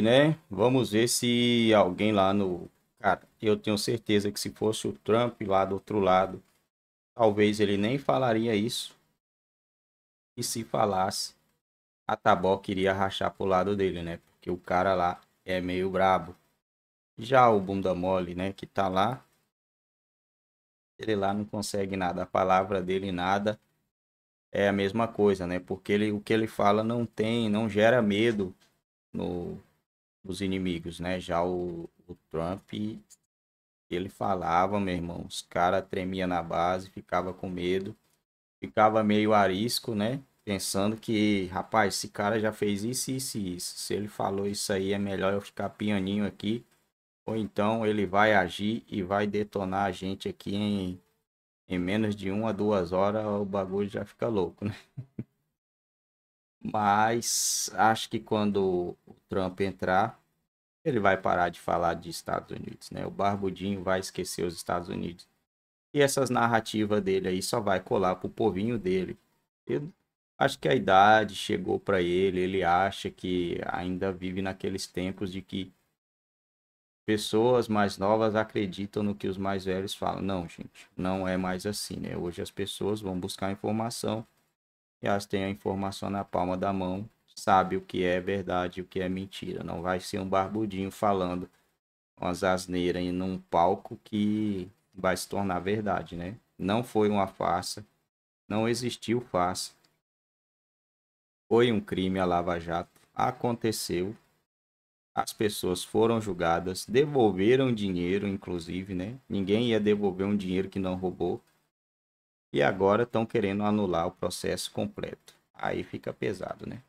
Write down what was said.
né? Vamos ver se alguém lá no. Cara, eu tenho certeza que se fosse o Trump lá do outro lado, talvez ele nem falaria isso. E se falasse, a Taboca iria rachar pro lado dele, né? Porque o cara lá é meio brabo. Já o bunda mole, né, que tá lá, ele lá não consegue nada, a palavra dele nada é a mesma coisa, né? Porque ele, o que ele fala não tem, não gera medo no os inimigos, né? Já o, o Trump, ele falava, meu irmão, os caras tremia na base, ficava com medo, ficava meio arisco, né? Pensando que, rapaz, esse cara já fez isso, isso e isso. Se ele falou isso aí, é melhor eu ficar pianinho aqui. Ou então ele vai agir e vai detonar a gente aqui em, em menos de uma, duas horas. O bagulho já fica louco, né? Mas acho que quando o Trump entrar, ele vai parar de falar de Estados Unidos, né? O Barbudinho vai esquecer os Estados Unidos. E essas narrativas dele aí só vai colar pro povinho dele. Eu acho que a idade chegou para ele, ele acha que ainda vive naqueles tempos de que pessoas mais novas acreditam no que os mais velhos falam. Não, gente, não é mais assim, né? Hoje as pessoas vão buscar informação e elas têm a informação na palma da mão sabe o que é verdade e o que é mentira. Não vai ser um barbudinho falando umas asneiras em um palco que vai se tornar verdade, né? Não foi uma farsa, não existiu farsa. Foi um crime a Lava Jato, aconteceu. As pessoas foram julgadas, devolveram dinheiro, inclusive, né? Ninguém ia devolver um dinheiro que não roubou. E agora estão querendo anular o processo completo. Aí fica pesado, né?